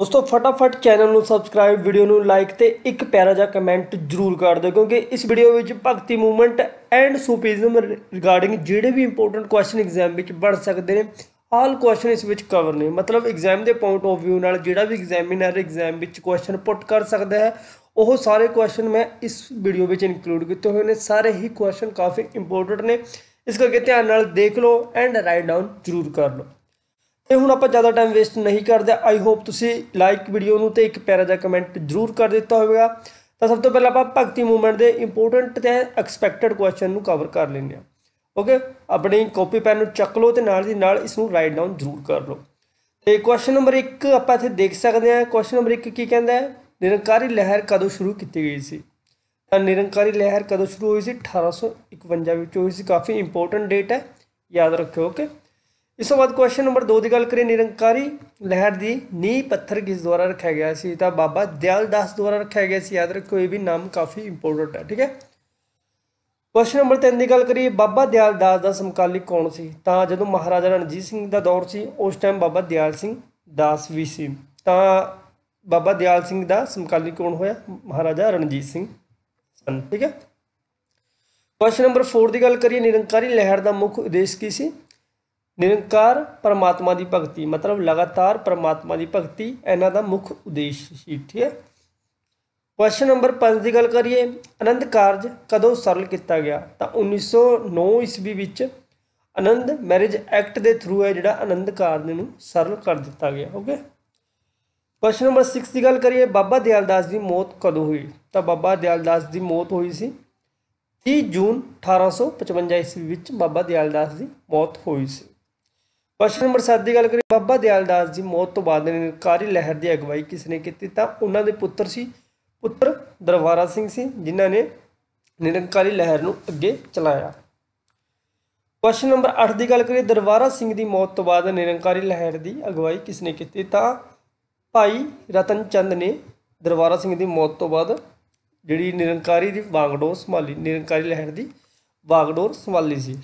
ਦੋਸਤੋ ਫਟਾਫਟ ਚੈਨਲ ਨੂੰ ਸਬਸਕ੍ਰਾਈਬ ਵੀਡੀਓ ਨੂੰ ਲਾਈਕ ਤੇ ਇੱਕ ਪਿਆਰਾ ਜਿਹਾ ਕਮੈਂਟ ਜਰੂਰ ਕਰ ਦਿਓ ਕਿਉਂਕਿ ਇਸ ਵੀਡੀਓ ਵਿੱਚ ਭਗਤੀ ਮੂਵਮੈਂਟ ਐਂਡ ਸੂਫੀਜ਼ਮ ਰਿਗਾਰਡਿੰਗ ਜਿਹੜੇ ਵੀ ਇੰਪੋਰਟੈਂਟ ਕੁਐਸਚਨ ਐਗਜ਼ਾਮ ਵਿੱਚ ਬਣ ਸਕਦੇ ਨੇ ਆਲ ਕੁਐਸਚਨ ਇਸ ਵਿੱਚ ਕਵਰ ਨੇ ਮਤਲਬ ਐਗਜ਼ਾਮ ਦੇ ਪੁਆਇੰਟ ਆਫ View ਨਾਲ ਜਿਹੜਾ ਵੀ ਐਗਜ਼ਾਮੀਨਰ ਐਗਜ਼ਾਮ ਵਿੱਚ ਕੁਐਸਚਨ ਪੁੱਟ ਕਰ ਸਕਦਾ ਹੈ ਉਹ ਸਾਰੇ ਕੁਐਸਚਨ ਮੈਂ ਇਸ ਵੀਡੀਓ ਵਿੱਚ ਇਨਕਲੂਡ ਕੀਤੇ ਹੋਏ ਨੇ ਸਾਰੇ ਹੀ ਕੁਐਸਚਨ ਕਾਫੀ ਇੰਪੋਰਟੈਂਟ ਨੇ ਇਸ ਕਰਕੇ ਧਿਆਨ ਨਾਲ ਦੇਖ ਲਓ ਐਂਡ ਰਾਈਟ ਡਾਊਨ ਜ਼ਰੂਰ ਕਰ ਲਓ ਤੇ ਹੁਣ ਆਪਾਂ ਜ਼ਿਆਦਾ ਟਾਈਮ ਵੇਸਟ ਨਹੀਂ ਕਰਦੇ ਆਈ ਹੋਪ ਤੁਸੀਂ ਲਾਈਕ ਵੀਡੀਓ ਨੂੰ ਤੇ ਇੱਕ ਪਿਆਰਾ ਜਿਹਾ ਕਮੈਂਟ ਜ਼ਰੂਰ ਕਰ ਦਿੱਤਾ ਹੋਵੇਗਾ ਤਾਂ ਸਭ ਤੋਂ ਪਹਿਲਾਂ ਆਪਾਂ ਭਗਤੀ ਮੂਵਮੈਂਟ ਦੇ ਇੰਪੋਰਟੈਂਟ ਤੇ ਐਕਸਪੈਕਟਡ ਕੁਐਸਚਨ ਨੂੰ ਕਵਰ ਕਰ ਲੈਂਦੇ ਆ ਓਕੇ ਆਪਣੀ ਕਾਪੀ ਪੈਨ ਨੂੰ ਚੱਕ ਲਓ ਤੇ ਨਾਲ ਦੀ ਨਾਲ ਇਸ ਨੂੰ ਰਾਈਟ ਡਾਊਨ ਜ਼ਰੂਰ ਕਰ ਲਓ ਤੇ ਕੁਐਸਚਨ ਨੰਬਰ 1 ਆਪਾਂ ਇੱਥੇ ਦੇਖ ਸਕਦੇ ਆ ਕੁਐਸਚਨ ਨੰਬਰ 1 ਕੀ ਕਹਿੰਦਾ ਹੈ ਨਿਰੰਕਾਰੀ ਲਹਿਰ ਕਦੋਂ ਸ਼ੁਰੂ ਕੀਤੀ ਗਈ ਸੀ ਤਾਂ ਨਿਰੰਕਾਰੀ ਲਹਿਰ ਕਦੋਂ ਸ਼ੁਰੂ ਹੋਈ ਸੀ 1851 ਵਿੱਚ ਹੋਈ ਸੀ ਕਾਫੀ ਇੰਪੋਰਟੈਂਟ ਡੇਟ ਹੈ ਯਾਦ ਰੱਖਿਓ ਓਕੇ ਇਸ ਤੋਂ ਬਾਅਦ ਕੁਐਸਚਨ ਨੰਬਰ 2 ਦੀ ਗੱਲ ਕਰੀਏ ਨਿਰੰਕਾਰੀ ਲਹਿਰ ਦੀ ਨੀਂਹ ਪੱਥਰ ਕਿਸ ਦੁਆਰਾ ਰੱਖਿਆ ਗਿਆ ਸੀ ਤਾਂ ਬਾਬਾ ਦਿਆਲ ਦਾਸ ਦੁਆਰਾ ਰੱਖਿਆ ਗਿਆ ਸੀ ਯਾਦ ਰੱਖੋ ਇਹ ਵੀ ਨਾਮ ਕਾਫੀ ਇੰਪੋਰਟੈਂਟ ਹੈ ਠੀਕ ਹੈ ਕੁਐਸਚਨ ਨੰਬਰ 3 ਦੀ ਗੱਲ ਕਰੀਏ ਬਾਬਾ ਦਿਆਲ ਦਾਸ ਦਾ ਸਮਕਾਲੀ ਕੌਣ ਸੀ ਤਾਂ ਜਦੋਂ ਮਹਾਰਾਜਾ ਰਣਜੀਤ ਸਿੰਘ ਦਾ ਦੌਰ ਸੀ ਉਸ ਟਾਈਮ ਬਾਬਾ ਦਿਆਲ ਸਿੰਘ ਦਾਸ ਵੀ ਸੀ ਤਾਂ ਬਾਬਾ ਦਿਆਲ ਸਿੰਘ ਦਾ ਸਮਕਾਲੀ ਕੌਣ ਹੋਇਆ ਮਹਾਰਾਜਾ ਰਣਜੀਤ ਸਿੰਘ ਸਨ ਠੀਕ ਹੈ ਕੁਐਸਚਨ ਨੰਬਰ 4 ਦੀ ਗੱਲ ਕਰੀਏ ਨਿਰੰਕਾਰੀ ਲਹਿਰ ਦਾ ਮੁੱਖ ਉਦੇਸ਼ ਕੀ ਸੀ ਨਿਰੰਕਾਰ ਪਰਮਾਤਮਾ ਦੀ ਭਗਤੀ ਮਤਲਬ ਲਗਾਤਾਰ ਪਰਮਾਤਮਾ ਦੀ ਭਗਤੀ ਇਹਨਾਂ ਦਾ ਮੁੱਖ ਉਦੇਸ਼ ਸੀ ਠੀਕ ਹੈ ਕੁਐਸਚਨ ਨੰਬਰ 5 ਦੀ ਗੱਲ ਕਰੀਏ ਆਨੰਦ ਕਾਰਜ ਕਦੋਂ ਸਰਲ ਕੀਤਾ ਗਿਆ ਤਾਂ 1909 ਈਸਵੀ ਵਿੱਚ ਆਨੰਦ ਮੈਰਿਜ ਐਕਟ ਦੇ ਥਰੂ ਹੈ ਜਿਹੜਾ ਆਨੰਦ ਕਾਰਜ ਨੂੰ ਸਰਲ ਕਰ ਦਿੱਤਾ ਗਿਆ ਓਕੇ ਕੁਐਸਚਨ ਨੰਬਰ 6 ਦੀ ਗੱਲ ਕਰੀਏ ਬਾਬਾ ਦਾਸ ਦੀ ਮੌਤ ਕਦੋਂ ਹੋਈ ਤਾਂ ਬਾਬਾ ਦਾਸ ਦੀ ਮੌਤ ਹੋਈ ਸੀ 30 ਜੂਨ 1855 ਈਸਵੀ ਵਿੱਚ ਬਾਬਾ ਦਾਸ ਦੀ ਮੌਤ ਹੋਈ ਸੀ ਪਸ਼ਚਿਮ ਅੰਮ੍ਰਿਤਸਰ ਦੀ ਗੱਲ ਕਰੀ ਬਾਬਾ ਦਿਆਲ ਦਾਸ ਜੀ ਮੌਤ ਤੋਂ ਬਾਅਦ ਨਿਰੰਕਾਰੀ ਲਹਿਰ ਦੀ ਅਗਵਾਈ ਕਿਸ ਨੇ ਕੀਤੀ ਤਾਂ ਉਹਨਾਂ ਦੇ ਪੁੱਤਰ ਸੀ ਪੁੱਤਰ ਦਰਬਾਰਾ ਸਿੰਘ ਸੀ ਜਿਨ੍ਹਾਂ ਨੇ ਨਿਰੰਕਾਰੀ ਲਹਿਰ ਨੂੰ ਅੱਗੇ ਚਲਾਇਆ ਕੁਐਸਚਨ ਨੰਬਰ 8 ਦੀ ਗੱਲ ਕਰੀਏ ਦਰਬਾਰਾ ਸਿੰਘ ਦੀ ਮੌਤ ਤੋਂ ਬਾਅਦ ਨਿਰੰਕਾਰੀ ਲਹਿਰ ਦੀ ਅਗਵਾਈ ਕਿਸ ਨੇ ਕੀਤੀ ਤਾਂ ਭਾਈ ਰਤਨ ਚੰਦ ਨੇ ਦਰਬਾਰਾ ਸਿੰਘ ਦੀ ਮੌਤ ਤੋਂ ਬਾਅਦ ਜਿਹੜੀ ਨਿਰੰਕਾਰੀ ਦੀ ਵਾਗਡੋਰ ਸੰਭਾਲੀ ਨਿਰੰਕਾਰੀ ਲਹਿਰ ਦੀ ਵਾਗਡੋਰ ਸੰਭਾਲੀ ਸੀ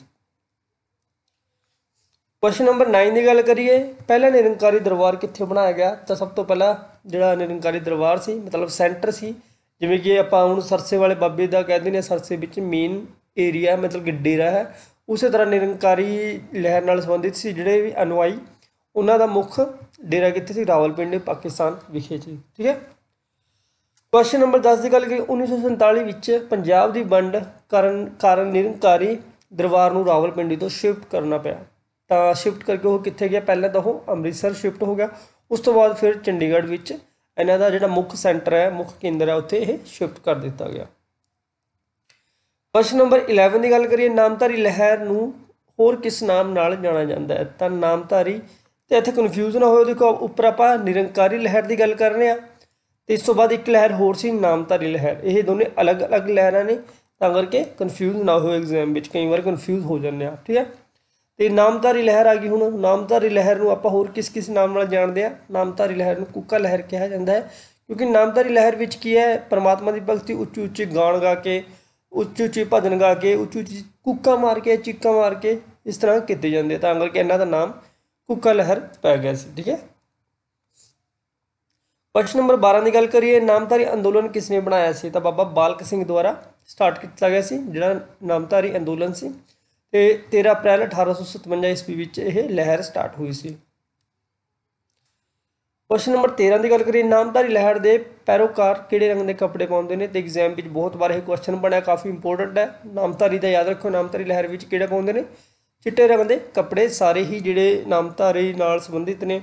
ਕੁਐਸਚਨ ਨੰਬਰ 9 ਦੀ ਗੱਲ ਕਰੀਏ ਪਹਿਲਾ ਨਿਰੰਕਾਰੀ ਦਰਬਾਰ ਕਿੱਥੇ ਬਣਾਇਆ ਗਿਆ ਤਾਂ ਸਭ ਤੋਂ ਪਹਿਲਾਂ ਜਿਹੜਾ ਨਿਰੰਕਾਰੀ ਦਰਬਾਰ ਸੀ ਮਤਲਬ ਸੈਂਟਰ ਸੀ ਜਿਵੇਂ ਕਿ ਆਪਾਂ ਹੁਣ ਸਰਸੇ ਵਾਲੇ ਬਾਬੇ ਦਾ ਕਹਿੰਦੇ ਨੇ ਸਰਸੇ ਵਿੱਚ ਮੇਨ ਏਰੀਆ ਮਤਲਬ ਕਿ ਰਹਾ ਹੈ ਉਸੇ ਤਰ੍ਹਾਂ ਨਿਰੰਕਾਰੀ ਲਹਿਰ ਨਾਲ ਸੰਬੰਧਿਤ ਸੀ ਜਿਹੜੇ ਵੀ ਅਨੁਆਈ ਉਹਨਾਂ ਦਾ ਮੁੱਖ ਡੇਰਾ ਕਿੱਥੇ ਸੀ ਰਾਵਲਪਿੰਡੀ ਪਾਕਿਸਤਾਨ ਵਿਖੇ ਸੀ ਠੀਕ ਹੈ ਕੁਐਸਚਨ ਨੰਬਰ 10 ਦੀ ਗੱਲ ਕਰੀਏ 1947 ਵਿੱਚ ਪੰਜਾਬ ਦੀ ਵੰਡ ਕਰਨ ਕਾਰਨ ਨਿਰੰਕਾਰੀ ਦਰਬਾਰ ਨੂੰ ਰਾਵਲਪਿੰਡੀ ਤੋਂ ਸ਼ਿਫਟ ਕਰਨਾ ਪਿਆ ਤਾਂ ਸ਼ਿਫਟ ਕਰਕੇ ਉਹ ਕਿੱਥੇ ਗਿਆ ਪਹਿਲਾਂ ਤਾਂ ਉਹ ਅੰਮ੍ਰਿਤਸਰ ਸ਼ਿਫਟ ਹੋ ਗਿਆ ਉਸ ਤੋਂ ਬਾਅਦ ਫਿਰ ਚੰਡੀਗੜ੍ਹ ਵਿੱਚ ਇਹਨਾਂ ਦਾ ਜਿਹੜਾ ਮੁੱਖ ਸੈਂਟਰ ਹੈ ਮੁੱਖ ਕੇਂਦਰ ਹੈ ਉੱਥੇ ਇਹ ਸ਼ਿਫਟ ਕਰ ਦਿੱਤਾ ਗਿਆ ਪ੍ਰਸ਼ਨ ਨੰਬਰ 11 ਦੀ ਗੱਲ ਕਰੀਏ ਨਾਮਧਾਰੀ ਲਹਿਰ ਨੂੰ ਹੋਰ ਕਿਸ ਨਾਮ ਨਾਲ ਜਾਣਿਆ ਜਾਂਦਾ ਹੈ ਤਾਂ ਨਾਮਧਾਰੀ ਤੇ ਇੱਥੇ ਕਨਫਿਊਜ਼ ਨਾ ਹੋਇਓ ਦੇਖੋ ਉੱਪਰ ਆਪਾਂ ਨਿਰੰਕਾਰੀ ਲਹਿਰ ਦੀ ਗੱਲ ਕਰ ਰਹੇ ਆ ਤੇ ਇਸ ਤੋਂ ਬਾਅਦ ਇੱਕ ਲਹਿਰ ਹੋਰ ਸੀ ਨਾਮਧਾਰੀ ਲਹਿਰ ਇਹ ਦੋਨੇ ਅਲੱਗ-ਅਲੱਗ ਲਹਿਰਾਂ ਨੇ ਤਾਂ ਕਰਕੇ ਕਨਫਿਊਜ਼ ਨਾ ਹੋਇਓ ਐਗਜ਼ਾਮ ਵਿੱਚ ਕਈ ਵਾਰ ਕਨਫਿਊਜ਼ ਹੋ ਜਾਂਦੇ ਆ ਠੀਕ ਹੈ ਤੇ ਨਾਮਧਾਰੀ ਲਹਿਰ ਆ ਗਈ ਹੁਣ ਨਾਮਧਾਰੀ ਲਹਿਰ ਨੂੰ ਆਪਾਂ ਹੋਰ ਕਿਸ ਕਿਸ ਨਾਮ ਨਾਲ ਜਾਣਦੇ ਆ ਨਾਮਧਾਰੀ ਲਹਿਰ ਨੂੰ ਕੁੱਕਾ ਲਹਿਰ ਕਿਹਾ ਜਾਂਦਾ ਹੈ ਕਿਉਂਕਿ ਨਾਮਧਾਰੀ ਲਹਿਰ ਵਿੱਚ ਕੀ ਹੈ ਪਰਮਾਤਮਾ ਦੀ ਭਗਤੀ ਉੱਚੀ ਉੱਚੀ ਗਾਣ ਗਾ ਕੇ ਉੱਚੀ ਉੱਚੀ ਭਜਨ ਗਾ ਕੇ ਉੱਚੀ ਉੱਚੀ ਕੁੱਕਾ ਮਾਰ ਕੇ ਚੀਕਾਂ ਮਾਰ ਕੇ ਇਸ ਤਰ੍ਹਾਂ ਕੀਤੇ ਜਾਂਦੇ ਤਾਂ ਕਰਕੇ ਇਹਨਾਂ ਦਾ ਨਾਮ ਕੁੱਕਾ ਲਹਿਰ ਪੈ ਗਿਆ ਸੀ ਠੀਕ ਹੈ ਪ੍ਰਸ਼ਨ ਨੰਬਰ 12 ਦੀ ਗੱਲ ਕਰੀਏ ਨਾਮਧਾਰੀ ਅੰਦੋਲਨ ਕਿਸ ਨੇ ਬਣਾਇਆ ਸੀ ਤਾਂ ਬਾਬਾ ਬਾਲਕ ਸਿੰਘ ਦੁਆਰਾ ਸਟਾਰਟ ਕੀਤਾ ਗਿਆ ਸੀ ਜਿਹੜਾ ਨਾਮਧਾਰੀ ਅੰਦੋਲਨ ਸੀ ਇਹ 13 ਅਪ੍ਰੈਲ 1857 ਈਸਵੀ ਵਿੱਚ ਇਹ ਲਹਿਰ ਸਟਾਰਟ ਹੋਈ ਸੀ ਕੁਐਸਚਨ ਨੰਬਰ 13 ਦੀ ਗੱਲ ਕਰੀਏ ਨਾਮਦਾਰੀ ਲਹਿਰ ਦੇ ਪੈਰੋਕਾਰ ਕਿਹੜੇ ਰੰਗ ਦੇ ਕੱਪੜੇ ਪਾਉਂਦੇ ਨੇ ਤੇ ਐਗਜ਼ਾਮ ਵਿੱਚ ਬਹੁਤ ਵਾਰ ਇਹ ਕੁਐਸਚਨ ਬਣਿਆ ਕਾਫੀ ਇੰਪੋਰਟੈਂਟ ਹੈ ਨਾਮਦਾਰੀ ਦਾ ਯਾਦ ਰੱਖੋ ਨਾਮਦਾਰੀ ਲਹਿਰ ਵਿੱਚ ਕਿਹੜੇ ਪਾਉਂਦੇ ਨੇ ਚਿੱਟੇ ਰੰਗ ਦੇ ਕੱਪੜੇ ਸਾਰੇ ਹੀ ਜਿਹੜੇ ਨਾਮਦਾਰੀ ਨਾਲ ਸੰਬੰਧਿਤ ਨੇ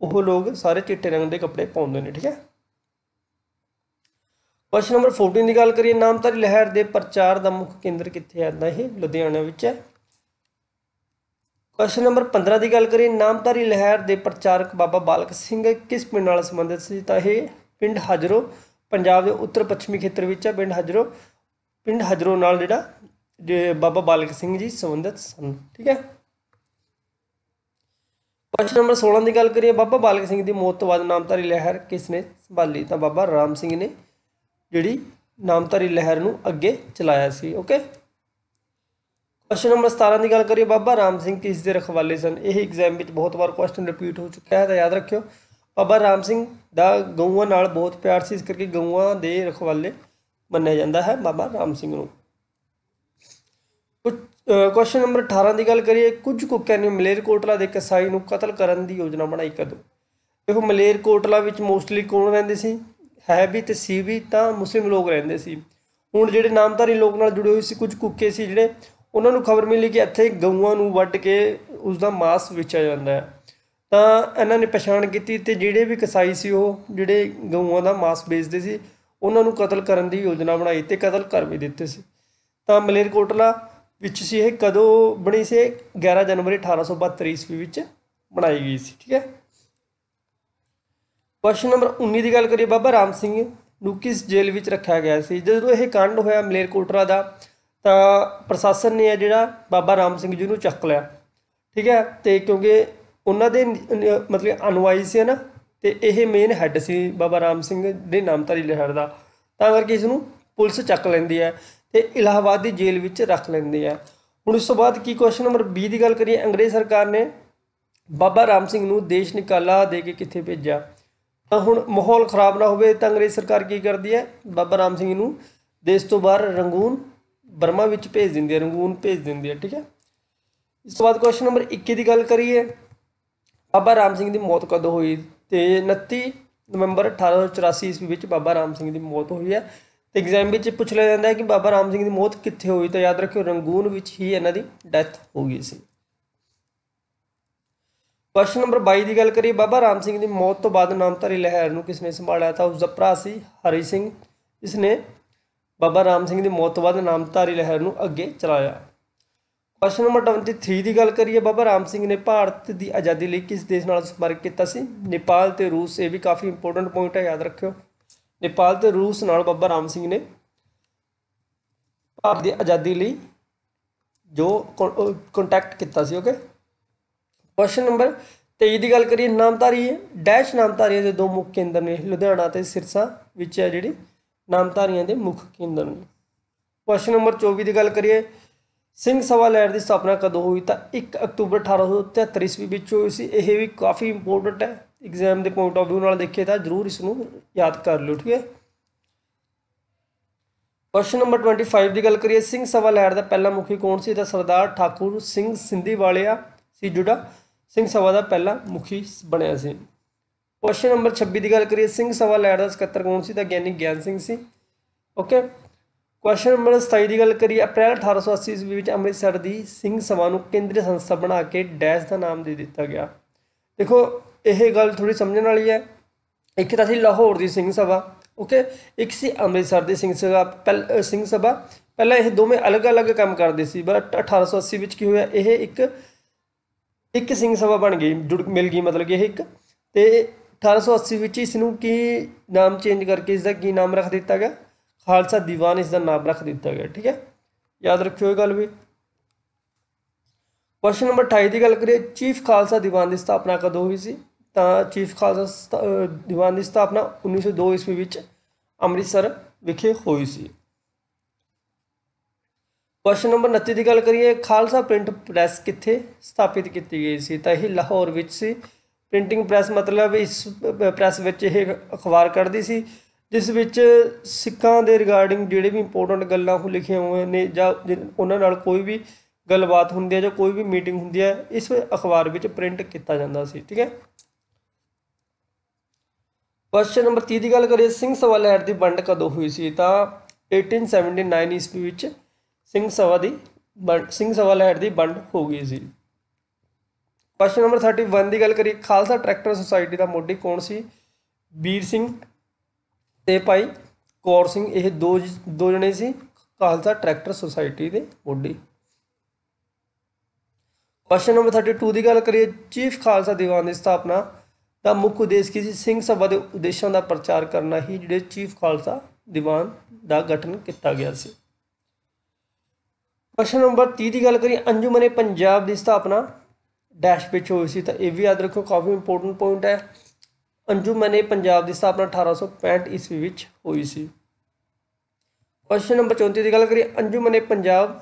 ਉਹ ਲੋਕ ਸਾਰੇ ਚਿੱਟੇ ਰੰਗ ਦੇ ਕੱਪੜੇ ਪਾਉਂਦੇ ਨੇ ਠੀਕ ਹੈ ਪ੍ਰਸ਼ਨ ਨੰਬਰ 14 ਦੀ ਗੱਲ ਕਰੀਏ ਨਾਮਧਾਰੀ ਲਹਿਰ ਦੇ ਪ੍ਰਚਾਰ ਦਾ ਮੁੱਖ ਕੇਂਦਰ ਕਿੱਥੇ ਹੈ ਤਾਂ ਇਹ ਲੁਧਿਆਣਾ ਵਿੱਚ ਹੈ ਪ੍ਰਸ਼ਨ ਨੰਬਰ 15 ਦੀ ਗੱਲ ਕਰੀਏ ਨਾਮਧਾਰੀ ਲਹਿਰ ਦੇ ਪ੍ਰਚਾਰਕ ਬਾਬਾ ਬਾਲਕ ਸਿੰਘ ਕਿਸ ਪਿੰਡ ਨਾਲ ਸੰਬੰਧਿਤ ਸੀ ਤਾਂ ਇਹ ਪਿੰਡ ਹਜਰੋ ਪੰਜਾਬ ਦੇ ਉੱਤਰ ਪੱਛਮੀ ਖੇਤਰ ਵਿੱਚ ਹੈ ਪਿੰਡ ਹਜਰੋ ਪਿੰਡ ਹਜਰੋ ਨਾਲ ਜਿਹੜਾ ਬਾਬਾ ਬਾਲਕ ਸਿੰਘ ਜੀ ਸੰਬੰਧਿਤ ਸਨ ਠੀਕ ਹੈ ਪ੍ਰਸ਼ਨ ਨੰਬਰ 16 ਦੀ ਗੱਲ ਕਰੀਏ ਬਾਬਾ ਬਾਲਕ ਸਿੰਘ ਦੀ ਮੌਤ ਤੋਂ ਬਾਅਦ ਨਾਮਧਾਰੀ ਲਹਿਰ ਕਿਸ ਨੇ ਸੰਭਾਲੀ ਤਾਂ ਬਾਬਾ ਰਾਮ ਸਿੰਘ ਨੇ ਜਿਹੜੀ ਨਾਮਧਾਰੀ ਲਹਿਰ ਨੂੰ ਅੱਗੇ ਚਲਾਇਆ ਸੀ ਓਕੇ ਕੁਐਸਚਨ ਨੰਬਰ 17 ਦੀ ਗੱਲ ਕਰੀਏ ਬਾਬਾ ਰਾਮ ਸਿੰਘ ਕਿਸ ਦੇ ਰਖਵਾਲੇ ਸਨ ਇਹ ਐਗਜ਼ਾਮ ਵਿੱਚ ਬਹੁਤ ਵਾਰ ਕੁਐਸਚਨ ਰਿਪੀਟ ਹੋ ਚੁੱਕਿਆ ਹੈ ਤਾਂ ਯਾਦ ਰੱਖਿਓ ਬਾਬਾ ਰਾਮ ਸਿੰਘ ਦਾ ਗਊਆਂ ਨਾਲ ਬਹੁਤ ਪਿਆਰ ਸੀ ਇਸ ਕਰਕੇ ਗਊਆਂ ਦੇ ਰਖਵਾਲੇ ਮੰਨਿਆ ਜਾਂਦਾ ਹੈ ਬਾਬਾ ਰਾਮ ਸਿੰਘ ਨੂੰ ਕੁਝ ਕੁਐਸਚਨ ਨੰਬਰ 18 ਦੀ ਗੱਲ ਕਰੀਏ ਕੁਝ ਕੁੱਕਿਆਂ ਨੇ ਮਲੇਰਕੋਟਲਾ ਦੇ ਕਸਾਈ ਨੂੰ ਕਤਲ ਕਰਨ ਦੀ ਯੋਜਨਾ ਬਣਾਈ ਕਦੋਂ ਦੇਖੋ ਮਲੇਰਕੋਟਲਾ ਵਿੱਚ ਮੋਸਟਲੀ ਕੌਣ ਰਹਿੰਦੇ ਸੀ ਹੈ ਵੀ ਤੇ ਸੀ ਵੀ ਤਾਂ ਮੁਸਲਿਮ ਲੋਕ ਰਹਿੰਦੇ ਸੀ ਹੁਣ ਜਿਹੜੇ ਨਾਮਧਾਰੀ ਲੋਕ ਨਾਲ ਜੁੜੇ ਹੋਏ ਸੀ ਕੁਝ ਕੁੱਕੇ ਸੀ ਜਿਹੜੇ ਉਹਨਾਂ ਨੂੰ ਖਬਰ ਮਿਲੀ ਕਿ ਇੱਥੇ ਗਊਆਂ ਨੂੰ ਵੱਢ ਕੇ ਉਸ ਦਾ ਮਾਸ ਵੇਚਿਆ ਜਾਂਦਾ ਹੈ ਤਾਂ ਇਹਨਾਂ ਨੇ ਪਛਾਣ ਕੀਤੀ ਤੇ ਜਿਹੜੇ ਵੀ ਕਸਾਈ ਸੀ ਉਹ ਜਿਹੜੇ ਗਊਆਂ ਦਾ ਮਾਸ ਵੇਚਦੇ ਸੀ ਉਹਨਾਂ ਨੂੰ ਕਤਲ ਕਰਨ ਦੀ ਯੋਜਨਾ ਬਣਾਈ ਤੇ ਕਤਲ ਕਰ ਵੀ ਦਿੱਤੇ ਸੀ ਤਾਂ ਮਲੇਰਕੋਟਲਾ ਵਿੱਚ ਸੀ ਇਹ ਕਦੋਂ ਬਣੀ ਸੀ 11 ਜਨਵਰੀ 1872 ਈਸਵੀ ਵਿੱਚ ਬਣਾਈ ਗਈ ਸੀ ਠੀਕ ਹੈ ਕੁਐਸਚਨ ਨੰਬਰ 19 ਦੀ ਗੱਲ ਕਰੀਏ ਬਾਬਾ ਰਾਮ ਸਿੰਘ ਨੂੰ ਕਿਸ ਜੇਲ੍ਹ ਵਿੱਚ ਰੱਖਿਆ ਗਿਆ ਸੀ ਜਦੋਂ ਇਹ ਕਾਂਡ ਹੋਇਆ ਮਲੇਰਕੋਟਰਾ ਦਾ ਤਾਂ ਪ੍ਰਸ਼ਾਸਨ ਨੇ ਜਿਹੜਾ ਬਾਬਾ ਰਾਮ ਸਿੰਘ ਜੀ ਨੂੰ ਚੱਕ ਲਿਆ ਠੀਕ ਹੈ ਤੇ ਕਿਉਂਕਿ ਉਹਨਾਂ ਦੇ ਮਤਲਬ ਅਨੁਵਾਈ ਸੀ ਨਾ ਤੇ ਇਹ ਮੇਨ ਹੈੱਡ ਸੀ ਬਾਬਾ ਰਾਮ ਸਿੰਘ ਦੇ ਨਾਮਧਾਰੀ ਲਹਿਰ ਦਾ ਤਾਂ ਕਰਕੇ ਇਸ ਨੂੰ ਪੁਲਿਸ ਚੱਕ ਲੈਂਦੀ ਹੈ ਤੇ ਇਲਾਹਾਬਾਦ ਦੀ ਜੇਲ੍ਹ ਵਿੱਚ ਰੱਖ ਲੈਂਦੀ ਹੈ ਹੁਣ ਉਸ ਤੋਂ ਬਾਅਦ ਕੀ ਕੁਐਸਚਨ ਨੰਬਰ 20 ਦੀ ਗੱਲ ਕਰੀਏ ਅੰਗਰੇਜ਼ ਸਰਕਾਰ ਨੇ ਬਾਬਾ ਰਾਮ ਸਿੰਘ ਨੂੰ ਦੇਸ਼ ਨਿਕਾਲਾ ਦੇ ਕੇ ਕਿੱਥੇ ਭੇਜਿਆ ਹੁਣ ਮਾਹੌਲ ਖਰਾਬ ਨਾ ਹੋਵੇ ਤਾਂ ਅੰਗਰੇਜ਼ ਸਰਕਾਰ ਕੀ ਕਰਦੀ ਹੈ ਬਾਬਾ ਰਾਮ ਸਿੰਘ ਨੂੰ ਦੇਸ਼ ਤੋਂ ਬਾਹਰ ਰੰਗੂਨ ਬਰਮਾ ਵਿੱਚ ਭੇਜ ਦਿੰਦੀ ਹੈ ਰੰਗੂਨ ਭੇਜ ਦਿੰਦੀ ਹੈ ਠੀਕ ਹੈ ਇਸ ਤੋਂ ਬਾਅਦ ਕੁਐਸਚਨ ਨੰਬਰ 21 ਦੀ ਗੱਲ ਕਰੀਏ ਬਾਬਾ ਰਾਮ ਸਿੰਘ ਦੀ ਮੌਤ ਕਦੋਂ ਹੋਈ ਤੇ 29 ਨਵੰਬਰ 1884 ਈਸਵੀ ਵਿੱਚ ਬਾਬਾ ਰਾਮ ਸਿੰਘ ਦੀ ਮੌਤ ਹੋਈ ਹੈ ਤੇ ਐਗਜ਼ਾਮ ਵਿੱਚ ਪੁੱਛ ਲਿਆ ਜਾਂਦਾ ਹੈ ਕਿ ਬਾਬਾ ਰਾਮ ਸਿੰਘ ਦੀ ਮੌਤ ਕਿੱਥੇ ਹੋਈ ਤਾਂ ਯਾਦ ਰੱਖਿਓ ਰੰਗੂਨ ਵਿੱਚ ਹੀ ਇਹਨਾਂ ਦੀ ਡੈਥ ਹੋ ਗਈ ਸੀ ਪ੍ਰਸ਼ਨ ਨੰਬਰ 22 ਦੀ ਗੱਲ ਕਰੀਏ ਬਾਬਾ ਰਾਮ ਸਿੰਘ ਦੀ ਮੌਤ ਤੋਂ ਬਾਅਦ ਨਾਮਧਾਰੀ ਲਹਿਰ ਨੂੰ ਕਿਸ ਨੇ ਸੰਭਾਲਿਆ ਤਾਂ ਉਸ ਦਾ ਭਰਾ ਸੀ ਹਰੀ ਸਿੰਘ ਇਸ ਨੇ ਬਾਬਾ ਰਾਮ ਸਿੰਘ ਦੀ ਮੌਤ ਤੋਂ ਬਾਅਦ ਨਾਮਧਾਰੀ ਲਹਿਰ ਨੂੰ ਅੱਗੇ ਚਲਾਇਆ ਪ੍ਰਸ਼ਨ ਨੰਬਰ 23 ਦੀ ਗੱਲ ਕਰੀਏ ਬਾਬਾ ਰਾਮ ਸਿੰਘ ਨੇ ਭਾਰਤ ਦੀ ਆਜ਼ਾਦੀ ਲਈ ਕਿਸ ਦੇਸ਼ ਨਾਲ ਸੰਪਰਕ ਕੀਤਾ ਸੀ ਨੇਪਾਲ ਤੇ ਰੂਸ ਇਹ ਵੀ ਕਾਫੀ ਇੰਪੋਰਟੈਂਟ ਪੁਆਇੰਟ ਹੈ ਯਾਦ ਰੱਖਿਓ ਨੇਪਾਲ ਤੇ ਰੂਸ ਨਾਲ ਬਾਬਾ ਰਾਮ ਸਿੰਘ ਨੇ ਭਾਰਤ ਦੀ ਆਜ਼ਾਦੀ ਲਈ ਜੋ ਕੰਟੈਕਟ ਕੀਤਾ ਸੀ ਓਕੇ ਕੁਐਸਚਨ ਨੰਬਰ 23 ਦੀ ਗੱਲ ਕਰੀਏ ਨਾਮਧਾਰੀ ਡੈਸ਼ ਨਾਮਧਾਰੀਆਂ ਦੇ ਦੋ ਮੁੱਖ ਕੇਂਦਰ ਨੇ ਲੁਧਿਆਣਾ ਤੇ ਸਿਰਸਾ ਵਿੱਚ ਹੈ ਜਿਹੜੀ ਨਾਮਧਾਰੀਆਂ ਦੇ ਮੁੱਖ ਕੇਂਦਰ ਨੇ ਕੁਐਸਚਨ ਨੰਬਰ 24 ਦੀ ਗੱਲ ਕਰੀਏ ਸਿੰਘ ਸਭਾ ਲੈਣ ਦੀ ਸਥਾਪਨਾ ਕਦੋਂ ਹੋਈ ਤਾਂ 1 ਅਕਤੂਬਰ 1873 ਈਸਵੀ ਵਿੱਚ ਹੋਈ ਸੀ ਇਹ ਵੀ ਕਾਫੀ ਇੰਪੋਰਟੈਂਟ ਹੈ ਐਗਜ਼ਾਮ ਦੇ ਪੁਆਇੰਟ ਆਫ View ਨਾਲ ਦੇਖੇ ਤਾਂ ਜਰੂਰ ਇਸ ਨੂੰ ਯਾਦ ਕਰ ਲਓ ਠੀਕ ਹੈ ਕੁਐਸਚਨ ਨੰਬਰ 25 ਦੀ ਗੱਲ ਕਰੀਏ ਸਿੰਘ ਸਭਾ ਲੈਣ ਦਾ ਪਹਿਲਾ ਮੁਖੀ ਕੌਣ ਸੀ ਤਾਂ ਸਰਦਾਰ ਠਾਕੁਰ ਸਿੰਘ ਸਿੰਧੀ ਵਾਲਿਆ ਸੀ ਜੁੜਾ ਸਿੰਘ ਸਭਾ ਦਾ ਪਹਿਲਾ ਮੁਖੀ ਬਣਿਆ ਸੀ ਕੁਐਸਚਨ ਨੰਬਰ 26 ਦੀ ਗੱਲ ਕਰੀਏ ਸਿੰਘ ਸਭਾ ਲੈਡ ਦਾ ਸਕੱਤਰ ਕੌਣ ਸੀ ਤਾਂ ਗਿਆਨੀ ਗਿਆਨ ਸਿੰਘ ਸੀ ਓਕੇ ਕੁਐਸਚਨ ਨੰਬਰ 27 ਦੀ ਗੱਲ ਕਰੀਏ ਅਪ੍ਰੈਲ 1880 ਈਸਵੀ ਵਿੱਚ ਅੰਮ੍ਰਿਤਸਰ ਦੀ ਸਿੰਘ ਸਭਾ ਨੂੰ ਕੇਂਦਰੀ ਸੰਸਥਾ ਬਣਾ ਕੇ ਡੈਸ਼ ਦਾ ਨਾਮ ਦੇ ਦਿੱਤਾ ਗਿਆ ਦੇਖੋ ਇਹ ਗੱਲ ਥੋੜੀ ਸਮਝਣ ਵਾਲੀ ਹੈ ਇੱਕ ਤਾਂ ਸੀ ਲਾਹੌਰ ਦੀ ਸਿੰਘ ਸਭਾ ਓਕੇ ਇੱਕ ਸੀ ਅੰਮ੍ਰਿਤਸਰ ਦੀ ਸਿੰਘ ਸਭਾ ਪਹਿਲ ਸਿੰਘ ਸਭਾ ਪਹਿਲਾਂ ਇਹ ਦੋਵੇਂ ਅਲੱਗ-ਅਲੱਗ ਕੰਮ ਕਰਦੇ ਸੀ ਬਟ 1880 ਵਿੱਚ ਕੀ ਹੋਇਆ ਇਹ ਇੱਕ ਇੱਕ ਸਿੰਘ ਸਭਾ ਬਣ ਗਈ ਜੁੜ ਮਿਲ ਗਈ ਮਤਲਬ ਕਿ ਇਹ ਇੱਕ ਤੇ 1880 ਵਿੱਚ ਇਸ ਨੂੰ ਕੀ ਨਾਮ ਚੇਂਜ ਕਰਕੇ ਇਸ ਦਾ ਕੀ ਨਾਮ ਰੱਖ ਦਿੱਤਾ ਗਿਆ ਖਾਲਸਾ ਦੀਵਾਨ ਇਸ ਦਾ ਨਾਮ ਰੱਖ ਦਿੱਤਾ ਗਿਆ ਠੀਕ ਹੈ ਯਾਦ ਰੱਖਿਓ ਇਹ ਗੱਲ ਵੀ ਕੁਐਸਚਨ ਨੰਬਰ 28 ਦੀ ਗੱਲ ਕਰੀਏ ਚੀਫ ਖਾਲਸਾ ਦੀਵਾਨ ਦੀ ਸਥਾਪਨਾ ਕਦੋਂ ਹੋਈ ਸੀ ਤਾਂ ਚੀਫ ਖਾਲਸਾ ਦੀਵਾਨ ਦੀ ਸਥਾਪਨਾ 1902 ਈਸਵੀ ਵਿੱਚ ਅੰਮ੍ਰਿਤਸਰ ਵਿਖੇ ਹੋਈ ਸੀ ਕੁਐਸਚਨ ਨੰਬਰ 29 ਦੀ ਗੱਲ ਕਰੀਏ ਖਾਲਸਾ ਪ੍ਰਿੰਟ ਪ੍ਰੈਸ ਕਿੱਥੇ ਸਥਾਪਿਤ ਕੀਤੀ ਗਈ ਸੀ ਤਾਂ ਇਹ ਲਾਹੌਰ ਵਿੱਚ ਸੀ ਪ੍ਰਿੰਟਿੰਗ ਪ੍ਰੈਸ ਮਤਲਬ ਇਸ ਪ੍ਰੈਸ ਵਿੱਚ ਇਹ ਅਖਬਾਰ ਕੱਢਦੀ ਸੀ ਜਿਸ ਵਿੱਚ ਸਿੱਖਾਂ ਦੇ ਰਿਗਾਰਡਿੰਗ ਜਿਹੜੇ ਵੀ ਇੰਪੋਰਟੈਂਟ ਗੱਲਾਂ ਉਹ ਲਿਖੇ ਹੋਏ ਨੇ ਜਾਂ ਉਹਨਾਂ ਨਾਲ ਕੋਈ ਵੀ ਗੱਲਬਾਤ ਹੁੰਦੀ ਹੈ ਜਾਂ ਕੋਈ ਵੀ ਮੀਟਿੰਗ ਹੁੰਦੀ ਹੈ ਇਸ ਅਖਬਾਰ ਵਿੱਚ ਪ੍ਰਿੰਟ ਕੀਤਾ ਜਾਂਦਾ ਸੀ ਠੀਕ ਹੈ ਕੁਐਸਚਨ ਨੰਬਰ 30 ਦੀ ਗੱਲ ਕਰੀਏ ਸਿੰਘ ਐਟ ਦੀ ਵੰਡ ਕਦੋਂ ਹੋਈ ਸੀ ਤਾਂ 1879 ਈਸਵੀ ਵਿੱਚ ਸਿੰਘ ਸਭਾ ਦੀ ਸਿੰਘ ਸਭਾ ਲਹਿਰ ਦੀ ਵੰਡ ਹੋ ਗਈ ਸੀ ਕੁਐਸਚਨ ਨੰਬਰ 31 ਦੀ ਗੱਲ ਕਰੀਏ ਖਾਲਸਾ ਟਰੈਕਟਰ ਸੁਸਾਇਟੀ ਦਾ ਮੋਢੀ ਕੌਣ ਸੀ ਵੀਰ ਸਿੰਘ ਤੇ ਭਾਈ ਕੌਰ ਸਿੰਘ ਇਹ ਦੋ ਦੋ ਜਣੇ ਸੀ ਖਾਲਸਾ ਟਰੈਕਟਰ ਸੁਸਾਇਟੀ ਦੇ ਮੋਢੀ ਕੁਐਸਚਨ ਨੰਬਰ 32 ਦੀ ਗੱਲ ਕਰੀਏ ਚੀਫ ਖਾਲਸਾ ਦੀਵਾਨ ਦੀ ਸਥਾਪਨਾ ਦਾ ਮੁੱਖ ਉਦੇਸ਼ ਕੀ ਸੀ ਸਿੰਘ ਸਭਾ ਦੇ ਉਦੇਸ਼ਾਂ ਦਾ ਪ੍ਰਚਾਰ ਕਰਨਾ ਹੀ ਜਿਹੜੇ ਚੀਫ ਖਾਲਸਾ ਦੀਵਾਨ ਦਾ ਗਠਨ ਕੀਤਾ ਗਿਆ ਸੀ ਪ੍ਰਸ਼ਨ ਨੰਬਰ 30 ਦੀ ਗੱਲ ਕਰੀਏ ਅੰਜੁਮਨੇ ਪੰਜਾਬ ਦੀ ਸਥਾਪਨਾ ਡੈਸ਼ ਵਿੱਚ ਹੋਈ ਸੀ ਤਾਂ ਇਹ ਵੀ ਯਾਦ ਰੱਖੋ ਕਾਫੀ ਇੰਪੋਰਟੈਂਟ ਪੁਆਇੰਟ ਹੈ ਅੰਜੁਮਨੇ ਪੰਜਾਬ ਦੀ ਸਥਾਪਨਾ 1865 ਈਸਵੀ ਵਿੱਚ ਹੋਈ ਸੀ ਪ੍ਰਸ਼ਨ ਨੰਬਰ 34 ਦੀ ਗੱਲ ਕਰੀਏ ਅੰਜੁਮਨੇ ਪੰਜਾਬ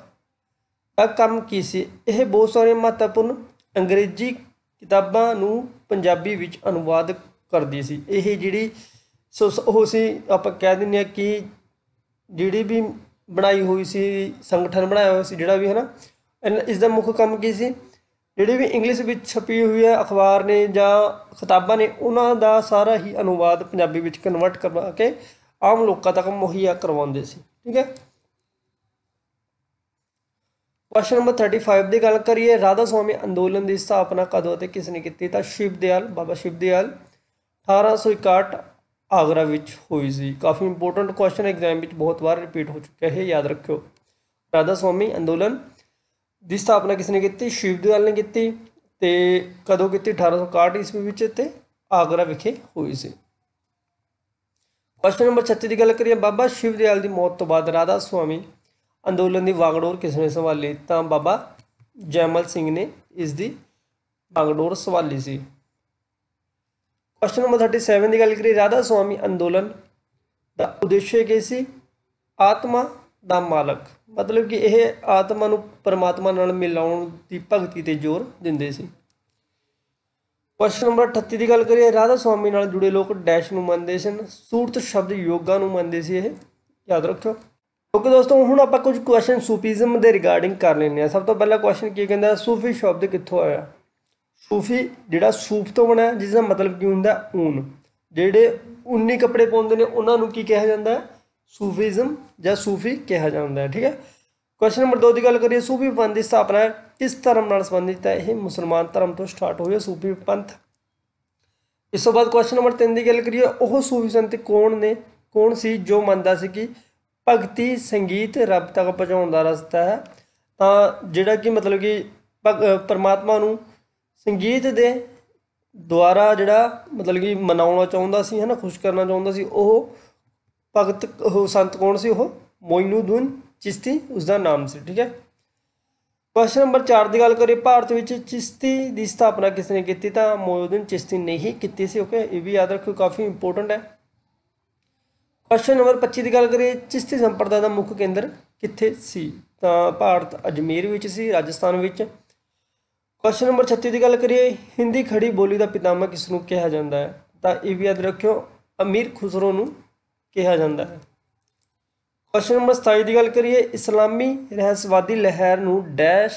ਦਾ ਕੰਮ ਕੀ ਸੀ ਇਹ ਬਹੁਤ ਸਾਰੇ ਮਹੱਤਵਪੂਰਨ ਅੰਗਰੇਜ਼ੀ ਕਿਤਾਬਾਂ ਨੂੰ ਪੰਜਾਬੀ ਵਿੱਚ ਅਨੁਵਾਦ ਕਰਦੀ ਸੀ ਇਹ ਜਿਹੜੀ ਸੋ ਉਹ ਸੀ ਆਪਾਂ ਕਹਿ ਦਿੰਨੇ ਆ ਕਿ ਜਿਹੜੀ ਵੀ ਬਣਾਈ ਹੋਈ ਸੀ ਸੰਗਠਨ ਬਣਾਇਆ ਹੋਇਆ ਸੀ ਜਿਹੜਾ ਵੀ ਹੈ ਨਾ ਇਸ ਦਾ ਮੁੱਖ ਕੰਮ ਕੀ ਸੀ ਜਿਹੜੇ ਵੀ ਇੰਗਲਿਸ਼ ਵਿੱਚ ਛਪੀ ਹੋਈ ਹੈ ਅਖਬਾਰ ਨੇ ਜਾਂ ਕਿਤਾਬਾਂ ਨੇ ਉਹਨਾਂ ਦਾ ਸਾਰਾ ਹੀ ਅਨੁਵਾਦ ਪੰਜਾਬੀ ਵਿੱਚ ਕਨਵਰਟ ਕਰਵਾ ਕੇ ਆਮ ਲੋਕਾਂ ਤੱਕ ਮੁਹੱਈਆ ਕਰਵਾਉਂਦੇ ਸੀ ਠੀਕ ਹੈ ਕੁਐਸਚਨ ਨੰਬਰ 35 ਦੀ ਗੱਲ ਕਰੀਏ ਰਾਧਾ ਸੁਆਮੀ ਅੰਦੋਲਨ ਦੀ ਸਥਾਪਨਾ ਕਦੋਂ ਅਤੇ ਕਿਸ ਨੇ ਕੀਤੀ ਤਾਂ ਸ਼ਿਵ ਦਿਆਲ ਬਾਬਾ ਸ਼ਿਵ ਦਿਆਲ 1861 ਆਗਰਾ ਵਿੱਚ ਹੋਈ ਸੀ ਕਾਫੀ ਇੰਪੋਰਟੈਂਟ ਕੁਐਸਚਨ ਐਗਜ਼ਾਮ ਵਿੱਚ ਬਹੁਤ ਵਾਰ ਰਿਪੀਟ ਹੋ ਚੁੱਕਿਆ ਹੈ ਯਾਦ ਰੱਖਿਓ ਰਾਧਾ ਸਵਾਮੀ ਅੰਦੋਲਨ ਦੀ ਸਥਾਪਨਾ ਕਿਸ ਨੇ ਕੀਤੀ ਸ਼ਿਵਦਿਆਲ ਨੇ ਕੀਤੀ ਤੇ ਕਦੋਂ ਕੀਤੀ 1861 ਈਸਵੀ ਵਿੱਚ ਤੇ ਆਗਰਾ ਵਿਖੇ ਹੋਈ ਸੀ ਕੁਐਸਚਨ ਨੰਬਰ 36 ਦੀ ਗੱਲ ਕਰੀਏ ਬਾਬਾ ਸ਼ਿਵਦਿਆਲ ਦੀ ਮੌਤ ਤੋਂ ਬਾਅਦ ਰਾਧਾ ਸੁਆਮੀ ਅੰਦੋਲਨ ਦੀ ਵਾਗਡੋਰ ਕਿਸ ਨੇ ਸੰਭਾਲੀ ਤਾਂ ਬਾਬਾ ਜੈਮਲ ਸਿੰਘ ਨੇ ਇਸ ਦੀ ਵਾਗਡੋਰ ਸੰਭਾਲੀ ਸੀ ਕੁਐਸਚਨ ਨੰਬਰ 37 ਦੀ ਗੱਲ ਕਰੀ ਰਾਧਾ ਸੁਆਮੀ ਅੰਦੋਲਨ ਦਾ ਉਦੇਸ਼ ਕੀ ਸੀ ਆਤਮਾ ਦਾ ਮਾਲਕ ਮਤਲਬ ਕਿ ਇਹ ਆਤਮਾ ਨੂੰ ਪਰਮਾਤਮਾ ਨਾਲ ਮਿਲਾਉਣ ਦੀ ਭਗਤੀ ਤੇ ਜ਼ੋਰ ਦਿੰਦੇ ਸੀ ਕੁਐਸਚਨ ਨੰਬਰ 38 ਦੀ ਗੱਲ ਕਰੀਏ ਰਾਧਾ ਸੁਆਮੀ ਨਾਲ ਜੁੜੇ ਲੋਕ ਡੈਸ਼ ਨੂੰ ਮੰਨਦੇ ਸਨ ਸੂਰਤ ਸ਼ਬਦ ਯੋਗਾ ਨੂੰ ਮੰਨਦੇ ਸੀ ਇਹ ਯਾਦ ਰੱਖੋ ਓਕੇ ਦੋਸਤੋ ਹੁਣ ਆਪਾਂ ਕੁਝ ਕੁਐਸਚਨ ਸੂਫੀਜ਼ਮ ਦੇ ਰਿਗਾਰਡਿੰਗ ਕਰ ਲੈਣੇ ਆ ਸਭ ਤੋਂ ਪਹਿਲਾ ਕੁਐਸਚਨ ਕੀ ਕਹਿੰਦਾ ਸੂਫੀ ਸ਼ਬਦ ਕਿੱਥੋਂ ਆਇਆ ਸੂਫੀ ਜਿਹੜਾ ਸੂਫ ਤੋਂ ਬਣਿਆ ਜਿਸ ਦਾ ਮਤਲਬ ਕੀ ਹੁੰਦਾ ਊਨ ਜਿਹੜੇ ਉਨੀ ਕੱਪੜੇ ਪਾਉਂਦੇ ਨੇ ਉਹਨਾਂ ਨੂੰ ਕੀ ਕਿਹਾ ਜਾਂਦਾ ਸੂਫੀਜ਼ਮ ਜਾਂ ਸੂਫੀ ਕਿਹਾ ਜਾਂਦਾ ਹੈ ਠੀਕ ਹੈ ਕੁਐਸਚਨ ਨੰਬਰ 2 ਦੀ ਗੱਲ ਕਰੀਏ ਸੂਫੀ ਪੰਥ ਦੀ ਸਥਾਪਨਾ ਕਿਸ ਧਰਮ ਨਾਲ ਸੰਬੰਧਿਤ ਹੈ ਇਹ ਮੁਸਲਮਾਨ ਧਰਮ ਤੋਂ ਸਟਾਰਟ ਹੋਇਆ ਸੂਫੀ ਪੰਥ ਇਸ ਤੋਂ ਬਾਅਦ ਕੁਐਸਚਨ ਨੰਬਰ 3 ਦੀ ਗੱਲ ਕਰੀਏ ਉਹ ਸੂਫੀ ਸੰਤ ਕੌਣ ਨੇ ਕੌਣ ਸੀ ਜੋ ਮੰਨਦਾ ਸੀ ਕਿ ਭਗਤੀ ਸੰਗੀਤ ਰੱਬ ਤੱਕ ਪਹੁੰਚਾਉਣ ਦਾ ਰਸਤਾ ਹੈ ਤਾਂ ਜਿਹੜਾ ਕਿ ਮਤਲਬ ਕਿ ਪਰਮਾਤਮਾ ਨੂੰ ਸੰਗੀਤ ਦੇ ਦੁਆਰਾ ਜਿਹੜਾ ਮਤਲਬ ਕਿ ਮਨਾਉਣਾ ਚਾਹੁੰਦਾ ਸੀ ਹੈ ਨਾ ਖੁਸ਼ ਕਰਨਾ ਚਾਹੁੰਦਾ ਸੀ ਉਹ ਭਗਤ ਉਹ ਸੰਤ ਕੌਣ ਸੀ ਉਹ ਮੋਇਨੁਦੀਨ ਚਿਸ਼ਤੀ ਉਸ ਦਾ ਨਾਮ ਸੀ ਠੀਕ ਹੈ ਕੁਐਸਚਨ ਨੰਬਰ 4 ਦੀ ਗੱਲ ਕਰੀਏ ਭਾਰਤ ਵਿੱਚ ਚਿਸ਼ਤੀ ਦੀ ਸਥਾਪਨਾ ਕਿਸ ਨੇ ਕੀਤੀ ਤਾਂ ਮੋਇਨੁਦੀਨ ਚਿਸ਼ਤੀ ਨੇ ਹੀ ਕੀਤੀ ਸੀ ਓਕੇ ਇਹ ਵੀ ਯਾਦ ਰੱਖੋ ਕਾਫੀ ਇੰਪੋਰਟੈਂਟ ਹੈ ਕੁਐਸਚਨ ਨੰਬਰ 25 ਦੀ ਗੱਲ ਕਰੀਏ ਚਿਸ਼ਤੀ ਸੰਪਰਦਾ ਦਾ ਮੁੱਖ ਕੇਂਦਰ ਕਿੱਥੇ ਸੀ ਤਾਂ ਭਾਰਤ ਅਜਮੇਰ ਵਿੱਚ ਸੀ ਰਾਜਸਥਾਨ ਵਿੱਚ ਪ੍ਰਸ਼ਨ ਨੰਬਰ 36 ਦੀ ਗੱਲ ਕਰੀਏ ਹਿੰਦੀ ਖੜੀ ਬੋਲੀ ਦਾ ਪਿਤਾਮਾ ਕਿਸ ਨੂੰ ਕਿਹਾ ਜਾਂਦਾ ਹੈ ਤਾਂ ਇਹ ਵੀ ਯਾਦ ਰੱਖਿਓ ਅਮੀਰ ਖੁਸਰੋ ਨੂੰ ਕਿਹਾ ਜਾਂਦਾ ਹੈ ਪ੍ਰਸ਼ਨ ਨੰਬਰ 27 ਦੀ ਗੱਲ ਕਰੀਏ ਇਸਲਾਮੀ ਰਹਿਸਵਾਦੀ ਲਹਿਰ ਨੂੰ ਡੈਸ਼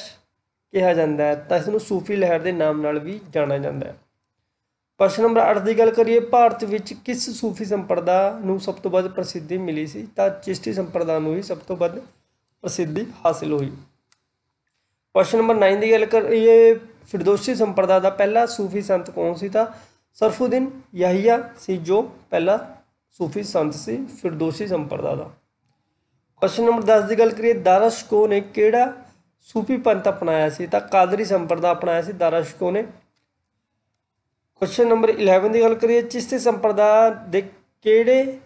ਕਿਹਾ ਜਾਂਦਾ ਹੈ ਤਾਂ ਇਸ ਨੂੰ ਸੂਫੀ ਲਹਿਰ ਦੇ ਨਾਮ ਨਾਲ ਵੀ ਜਾਣਿਆ ਜਾਂਦਾ ਹੈ ਪ੍ਰਸ਼ਨ ਨੰਬਰ 8 ਦੀ ਗੱਲ ਕਰੀਏ ਭਾਰਤ ਵਿੱਚ ਕਿਸ ਸੂਫੀ ਸੰਪਰਦਾ ਨੂੰ ਸਭ ਤੋਂ ਵੱਧ ਪ੍ਰਸਿੱਧੀ ਮਿਲੀ ਸੀ ਤਾਂ ਚਿਸ਼ਤੀ ਸੰਪਰਦਾ ਨੂੰ ਹੀ ਸਭ ਤੋਂ ਵੱਧ ਪ੍ਰਸਿੱਧੀ ਹਾਸਲ ਹੋਈ ਕੁਐਸਚਨ ਨੰਬਰ 9 ਦੀ ਗੱਲ ਕਰੀਏ ਫਿਰਦੌਸੀ ਸੰਪਰਦਾ ਦਾ ਪਹਿਲਾ ਸੂਫੀ ਸੰਤ ਕੌਣ ਸੀ ਤਾਂ ਸਰਫੁਦੀਨ ਯਹੀਆ ਸੀ ਜੋ ਪਹਿਲਾ ਸੂਫੀ ਸੰਤ ਸੀ ਫਿਰਦੌਸੀ ਸੰਪਰਦਾ ਦਾ ਕੁਐਸਚਨ ਨੰਬਰ 10 ਦੀ ਗੱਲ ਕਰੀਏ ਦਾਰਸ਼ਕੋ ਨੇ ਕਿਹੜਾ ਸੂਫੀ ਪੰਥ ਅਪਣਾਇਆ ਸੀ ਤਾਂ ਕਾਦਰੀ ਸੰਪਰਦਾ ਅਪਣਾਇਆ ਸੀ ਦਾਰਸ਼ਕੋ ਨੇ ਕੁਐਸਚਨ ਨੰਬਰ 11 ਦੀ ਗੱਲ ਕਰੀਏ ਚਿਸ਼ਤੀ ਸੰਪਰਦਾ ਦੇ ਕਿਹੜੇ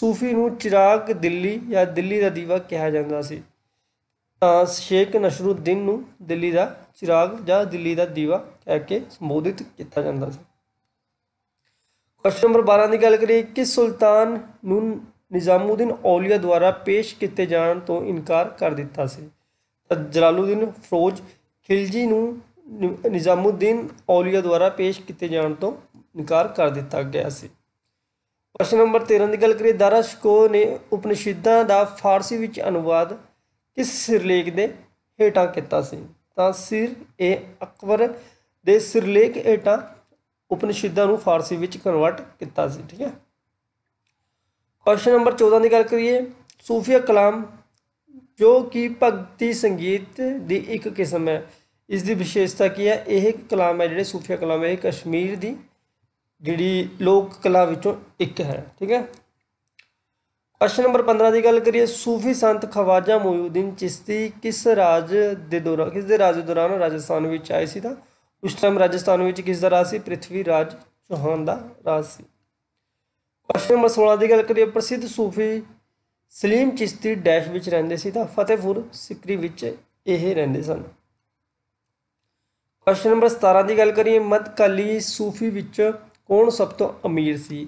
ਸੂਫੀ ਨੂੰ ਚਿਰਾਗ ਦਿੱਲੀ ਜਾਂ ਦਿੱਲੀ ਦਾ ਦੀਵਾ ਕਿਹਾ ਜਾਂਦਾ ਸੀ ਸ਼ੇਖ ਨਸ਼ਰੁਦੀਨ ਨੂੰ ਦਿੱਲੀ ਦਾ ਚਿਰਾਗ ਜਾਂ ਦਿੱਲੀ ਦਾ ਦੀਵਾ ਕਹਿ ਕੇ ਸੰਬੋਧਿਤ ਕੀਤਾ ਜਾਂਦਾ ਸੀ ਕੁਐਸਚਨ ਨੰਬਰ 12 ਦੀ ਗੱਲ ਕਰੀਏ ਕਿ ਸੁਲਤਾਨ ਨੂੰ ਨਿਜ਼ਾਮੂਦੀਨ ਔਲੀਆ ਦੁਆਰਾ ਪੇਸ਼ ਕੀਤੇ ਜਾਣ ਤੋਂ ਇਨਕਾਰ ਕਰ ਦਿੱਤਾ ਸੀ ਤਾਂ ਜਲਾਲੂਦੀਨ ਫਰੋਜ਼ ਖਿਲਜੀ ਨੂੰ ਨਿਜ਼ਾਮੂਦੀਨ ਔਲੀਆ ਦੁਆਰਾ ਪੇਸ਼ ਕੀਤੇ ਜਾਣ ਤੋਂ ਇਨਕਾਰ ਕਰ ਦਿੱਤਾ ਗਿਆ ਸੀ ਪ੍ਰਸ਼ਨ ਨੰਬਰ 13 ਦੀ ਗੱਲ ਕਰੀਏ ਦਾਰਾ ਸ਼ਕੋ ਨੇ ਉਪਨਿਸ਼ਦਾਂ ਦਾ ਫਾਰਸੀ ਵਿੱਚ ਅਨੁਵਾਦ ਕਿਸ ਸਿਰਲੇਖ ਦੇ ਹੇਟਾ ਕੀਤਾ ਸੀ ਤਾਂ ਸਿਰ ਇਹ ਅਕਬਰ ਦੇ ਸਿਰਲੇਖ ਹੇਟਾ ਉਪਨਿਸ਼ਦਾਂ ਨੂੰ ਫਾਰਸੀ ਵਿੱਚ ਕਨਵਰਟ ਕੀਤਾ ਸੀ ਠੀਕ ਹੈ ਕੁਐਸਚਨ ਨੰਬਰ 14 ਦੀ ਗੱਲ ਕਰੀਏ ਸੂਫੀਆ ਕਲਾਮ ਜੋ ਕਿ ਭਗਤੀ ਸੰਗੀਤ ਦੀ ਇੱਕ ਕਿਸਮ ਹੈ ਇਸ ਦੀ ਵਿਸ਼ੇਸ਼ਤਾ ਕੀ ਹੈ ਇਹ ਕਲਾਮ ਹੈ ਜਿਹੜੇ ਸੂਫੀਆ ਕਲਾਮ ਹੈ ਇਹ ਕਸ਼ਮੀਰ ਦੀ ਜਿਹੜੀ ਲੋਕ ਕਲਾ ਵਿੱਚੋਂ ਇੱਕ ਹੈ ਠੀਕ ਹੈ ਪ੍ਰਸ਼ਨ ਨੰਬਰ 15 ਦੀ ਗੱਲ ਕਰੀਏ ਸੂਫੀ ਸੰਤ ਖਵਾਜਾ ਮੋਯੂਦੀਨ ਚਿਸ਼ਤੀ ਕਿਸ ਰਾਜ ਦੇ ਦੌਰਾਨ ਕਿਸ ਦੇ ਰਾਜ ਦੇ ਦੌਰਾਨ ਰਾਜਸਥਾਨ ਵਿੱਚ ਆਏ ਸੀ ਤਾਂ ਉਸ ਟਾਈਮ ਰਾਜਸਥਾਨ ਵਿੱਚ ਕਿਸ ਦਾ ਰਾਜ ਸੀ ਪ੍ਰithvi ਰਾਜ ਚੌਹਾਨ ਦਾ ਰਾਜ ਸੀ ਪ੍ਰਸ਼ਨ ਨੰਬਰ 16 ਦੀ ਗੱਲ ਕਰੀਏ ਪ੍ਰਸਿੱਧ ਸੂਫੀ ਸਲੀਮ ਚਿਸ਼ਤੀ ਡੈਸ਼ ਵਿੱਚ ਰਹਿੰਦੇ ਸੀ ਤਾਂ ਫਤਿਹਪੁਰ ਸਿਕਰੀ ਵਿੱਚ ਇਹ ਰਹਿੰਦੇ ਸਨ ਪ੍ਰਸ਼ਨ ਨੰਬਰ 17 ਦੀ ਗੱਲ ਕਰੀਏ ਮਤਕਲੀ ਸੂਫੀ ਵਿੱਚ ਕੌਣ ਸਭ ਤੋਂ ਅਮੀਰ ਸੀ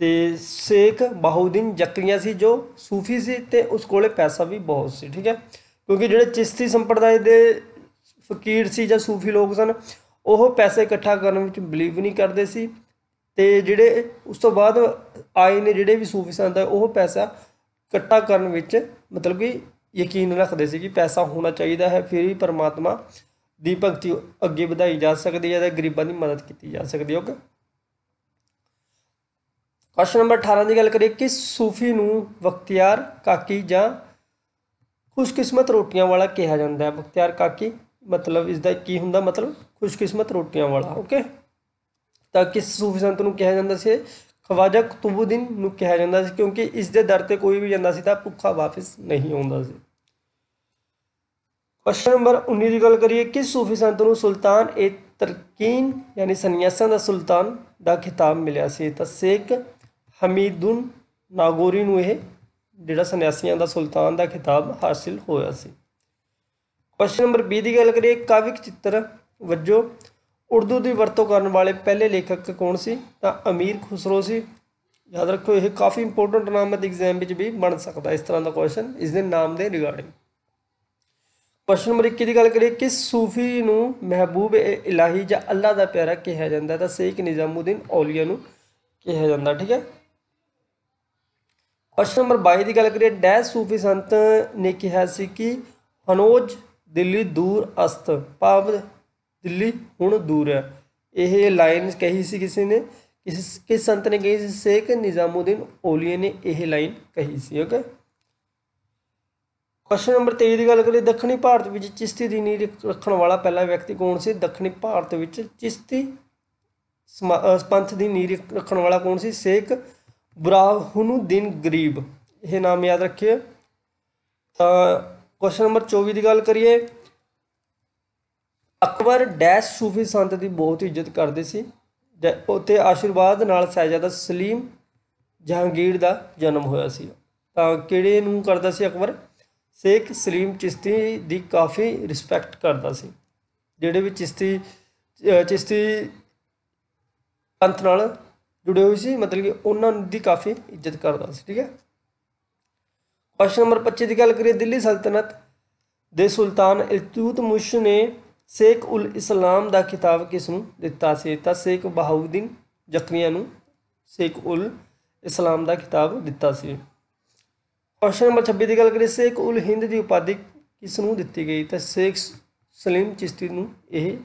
ਤੇ ਸ਼ੇਖ ਬਾਹਉਦੀਨ ਜਕਰੀਆ ਸੀ ਜੋ ਸੂਫੀ ਸੀ ਤੇ ਉਸ ਕੋਲੇ ਪੈਸਾ ਵੀ ਬਹੁਤ ਸੀ ਠੀਕ ਹੈ ਕਿਉਂਕਿ ਜਿਹੜੇ ਚਿਸ਼ਤੀ ਸੰਪਰਦਾਇ ਦੇ ਫਕੀਰ ਸੀ ਜਾਂ ਸੂਫੀ ਲੋਕ ਸਨ ਉਹ ਪੈਸੇ ਇਕੱਠਾ ਕਰਨ ਵਿੱਚ ਬਲੀਵ ਨਹੀਂ ਕਰਦੇ ਸੀ ਤੇ ਜਿਹੜੇ ਉਸ ਤੋਂ ਬਾਅਦ ਆਏ ਨੇ ਜਿਹੜੇ ਵੀ ਸੂਫੀ ਸਨ ਉਹ ਪੈਸਾ ਇਕੱਠਾ ਕਰਨ ਵਿੱਚ ਮਤਲਬ ਕਿ ਯਕੀਨ ਰੱਖਦੇ ਸੀ ਕਿ ਪੈਸਾ ਹੋਣਾ ਚਾਹੀਦਾ ਹੈ ਫਿਰ ਹੀ ਪਰਮਾਤਮਾ ਦੀ ਭਗਤੀ ਅੱਗੇ ਵਧਾਈ ਜਾ ਸਕਦੀ ਹੈ ਤੇ ਗਰੀਬਾਂ ਦੀ ਮਦਦ ਕੀਤੀ ਜਾ ਸਕਦੀ ਹੈ ਓਕੇ ਕੁਐਸਚਨ ਨੰਬਰ 18 ਦੀ ਗੱਲ ਕਰੀਏ ਕਿਸ ਸੂਫੀ ਨੂੰ ਵਖਤਿਆਰ ਕਾਕੀ ਜਾਂ ਖੁਸ਼ਕਿਸਮਤ ਰੋਟੀਆਂ ਵਾਲਾ ਕਿਹਾ ਜਾਂਦਾ ਹੈ ਬਖਤਿਆਰ ਕਾਕੀ ਮਤਲਬ ਇਸ ਦਾ ਕੀ ਹੁੰਦਾ ਮਤਲਬ ਖੁਸ਼ਕਿਸਮਤ ਰੋਟੀਆਂ ਵਾਲਾ ਓਕੇ ਤਾਂ ਕਿਸ ਸੂਫੀ ਸੰਤ ਨੂੰ ਕਿਹਾ ਜਾਂਦਾ ਸੀ ਖਵਾਜਾ ਕੁਤਬੁਦੀਨ ਨੂੰ ਕਿਹਾ ਜਾਂਦਾ ਸੀ ਕਿਉਂਕਿ ਇਸ ਦੇ ਦਰ ਤੇ ਕੋਈ ਵੀ ਜਾਂਦਾ ਸੀ ਤਾਂ ਭੁੱਖਾ ਵਾਪਸ ਨਹੀਂ ਆਉਂਦਾ ਸੀ ਕੁਐਸਚਨ ਨੰਬਰ 19 ਦੀ ਗੱਲ ਕਰੀਏ ਕਿਸ ਸੂਫੀ ਸੰਤ ਨੂੰ ਸੁਲਤਾਨ ਏ ਤਰਕੀਨ ਯਾਨੀ ਸੰਨਿਆਸਾਂ ਦਾ ਸੁਲਤਾਨ ਦਾ ਖਿਤਾਬ ਮਿਲਿਆ ਸੀ ਤਾਂ ਸੇਖ ਹਮੀਦੁਨ ਨਾਗੋਰੀ ਨੂੰ ਇਹ ਜਿਹੜਾ ਸੰਨਿਆਸੀਆਂ ਦਾ ਸੁਲਤਾਨ ਦਾ ਖਿਤਾਬ ਹਾਸਿਲ ਹੋਇਆ ਸੀ ਕੁਐਸਚਨ ਨੰਬਰ 20 ਦੀ ਗੱਲ ਕਰੀਏ ਕਾਵਿਕ ਚਿੱਤਰ ਵਜੋਂ ਉਰਦੂ ਦੀ ਵਰਤੋਂ ਕਰਨ ਵਾਲੇ ਪਹਿਲੇ ਲੇਖਕ ਕੌਣ ਸੀ ਤਾਂ ਅਮੀਰ ਖੁਸਰੋ ਸੀ ਯਾਦ ਰੱਖੋ ਇਹ ਕਾਫੀ ਇੰਪੋਰਟੈਂਟ ਨਾਮ ਹੈ ਐਗਜ਼ਾਮ ਵਿੱਚ ਵੀ ਬਣ ਸਕਦਾ ਇਸ ਤਰ੍ਹਾਂ ਦਾ ਕੁਐਸਚਨ ਇਸ ਦੇ ਨਾਮ ਦੇ ਰਿਗਾਰਡਿੰਗ ਕੁਐਸਚਨ ਨੰਬਰ 21 ਦੀ ਗੱਲ ਕਰੀਏ ਕਿ ਸੂਫੀ ਨੂੰ ਮਹਿਬੂਬ ਇਲਾਹੀ ਜਾਂ ਅੱਲਾ ਦਾ ਪਿਆਰਾ ਕਿਹਾ ਜਾਂਦਾ ਤਾਂ ਸੇਖ ਨਿਜ਼ਾਮੂਦੀਨ ਔਲੀਆ ਨੂੰ ਕਿਹਾ ਜਾਂਦਾ ਠੀਕ ਹੈ ਪ੍ਰਸ਼ਨ ਨੰਬਰ 22 ਦੀ ਗੱਲ ਕਰੀਏ ਡੈਸ਼ ਸੂਫੀ ਸੰਤ ਨੇ ਕਿਹਾ ਸੀ ਕਿ ਹਨੋਜ ਦਿੱਲੀ ਦੂਰ ਅਸਤ ਭਾਵ ਦਿੱਲੀ ਹੁਣ ਦੂਰ ਹੈ ਇਹ ਲਾਈਨ ਕਹੀ ਸੀ ਕਿਸੇ ਨੇ ਕਿਸ ਕਿਸ ਸੰਤ ਨੇ ਕਹੀ ਸੀ ਸ਼ੇਖ ਨਿਜ਼ਾਮੁਦੀਨ ਔਲੀਏ ਨੇ ਇਹ ਲਾਈਨ ਕਹੀ ਸੀ ਓਕੇ ਪ੍ਰਸ਼ਨ ਨੰਬਰ 23 ਦੀ ਗੱਲ ਕਰੀਏ ਦੱਖਣੀ ਭਾਰਤ ਵਿੱਚ ਚਿਸ਼ਤੀ ਦੀ ਨੀਂਹ ਰੱਖਣ ਵਾਲਾ ਪਹਿਲਾ ਵਿਅਕਤੀ ਕੌਣ ਸੀ ਦੱਖਣੀ ਭਾਰਤ ਵਿੱਚ ਚਿਸ਼ਤੀ ਪੰਥ ਦੀ ਨੀਂਹ ਰੱਖਣ ਵਾਲਾ ਕੌਣ ਸੀ ਸ਼ੇਖ ਦਿਨ ਗਰੀਬ ਇਹ ਨਾਮ ਯਾਦ ਰੱਖਿਓ ਤਾਂ ਕੁਐਸਚਨ ਨੰਬਰ 24 ਦੀ ਗੱਲ ਕਰੀਏ ਅਕਬਰ ਡੈਸ਼ ਸੂਫੀ ਸੰਤ ਦੀ ਬਹੁਤ ਇੱਜ਼ਤ ਕਰਦੇ ਸੀ ਉਤੇ ਆਸ਼ੀਰਵਾਦ ਨਾਲ ਸਹਿਜਾਦਾ ਸਲੀਮ ਜਹਾਂਗੀਰ ਦਾ ਜਨਮ ਹੋਇਆ ਸੀ ਤਾਂ ਕਿਹੜੇ ਨੂੰ ਕਰਦਾ ਸੀ ਅਕਬਰ ਸ਼ੇਖ ਸਲੀਮ ਚਿਸ਼ਤੀ ਦੀ ਕਾਫੀ ਰਿਸਪੈਕਟ ਕਰਦਾ ਸੀ ਜਿਹੜੇ ਵੀ ਚਿਸ਼ਤੀ ਚਿਸ਼ਤੀ ਪੰਥ ਨਾਲ ਜੁੜੇ ਹੋਏ ਸੀ ਮਤਲਬ ਕਿ ਉਹਨਾਂ ਦੀ ਕਾਫੀ ਇੱਜ਼ਤ ਕਰਦਾ ਸੀ ਠੀਕ ਹੈ ਕੁਐਸਚਨ ਨੰਬਰ 25 ਦੀ ਗੱਲ ਕਰੀਏ ਦਿੱਲੀ ਸਲਤਨਤ ਦੇ ਸੁਲਤਾਨ ਇਲਤੂਤ ਮੁਸ਼ ਨੇ ਸੇਖ ਉਲ ਇਸਲਾਮ ਦਾ ਖਿਤਾਬ ਕਿਸ ਨੂੰ ਦਿੱਤਾ ਸੀ ਤਾਂ ਸੇਖ ਬਹਾਉਦੀਨ ਜ਼ਖਮੀਆਂ ਨੂੰ ਸੇਖ ਉਲ ਇਸਲਾਮ ਦਾ ਖਿਤਾਬ ਦਿੱਤਾ ਸੀ ਕੁਐਸਚਨ ਨੰਬਰ 26 ਦੀ ਗੱਲ ਕਰੀਏ ਸੇਖ ਉਲ ਹਿੰਦ ਦੀ ਉਪਾਧੀ ਕਿਸ ਨੂੰ ਦਿੱਤੀ ਗਈ ਤਾਂ ਸੇਖ ਸਲੀਮ ਚਿਸ਼ਤੀ ਨੂੰ ਇਹ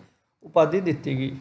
ਉਪਾਧੀ ਦਿੱਤੀ ਗਈ